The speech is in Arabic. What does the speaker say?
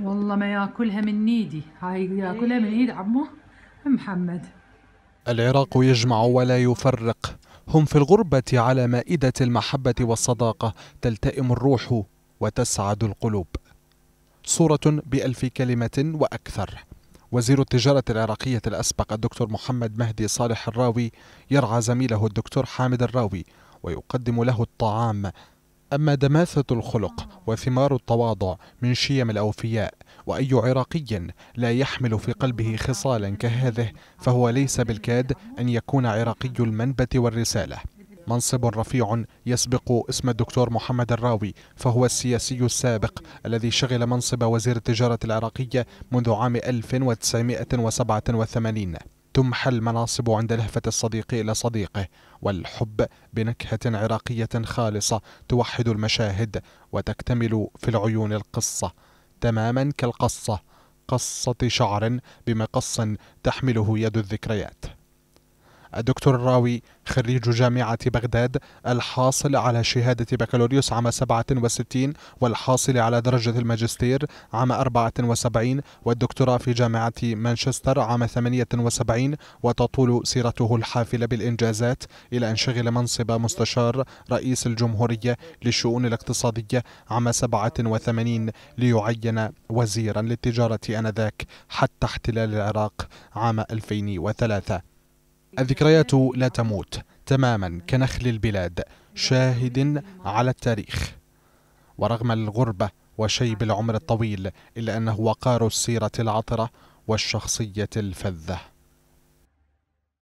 والله ما ياكلها من ايدي هاي ياكلها من ايد إيه. عمه محمد العراق يجمع ولا يفرق هم في الغربة على مائدة المحبة والصداقة تلتئم الروح وتسعد القلوب صورة بألف كلمة وأكثر وزير التجارة العراقية الأسبق الدكتور محمد مهدي صالح الراوي يرعى زميله الدكتور حامد الراوي ويقدم له الطعام أما دماثة الخلق وثمار التواضع من شيم الأوفياء وأي عراقي لا يحمل في قلبه خصالا كهذه فهو ليس بالكاد أن يكون عراقي المنبت والرسالة منصب رفيع يسبق اسم الدكتور محمد الراوي فهو السياسي السابق الذي شغل منصب وزير التجارة العراقية منذ عام 1987 تمحى المناصب عند لهفة الصديق إلى صديقه والحب بنكهة عراقية خالصة توحد المشاهد وتكتمل في العيون القصة تماما كالقصة قصة شعر بمقص تحمله يد الذكريات الدكتور الراوي خريج جامعة بغداد الحاصل على شهادة بكالوريوس عام 67 والحاصل على درجة الماجستير عام 74 والدكتوراه في جامعة مانشستر عام 78 وتطول سيرته الحافلة بالإنجازات إلى أن شغل منصب مستشار رئيس الجمهورية للشؤون الاقتصادية عام 87 ليعين وزيرا للتجارة آنذاك حتى احتلال العراق عام 2003 الذكريات لا تموت تماما كنخل البلاد شاهد على التاريخ ورغم الغربة وشيب العمر الطويل إلا أنه وقار السيرة العطرة والشخصية الفذة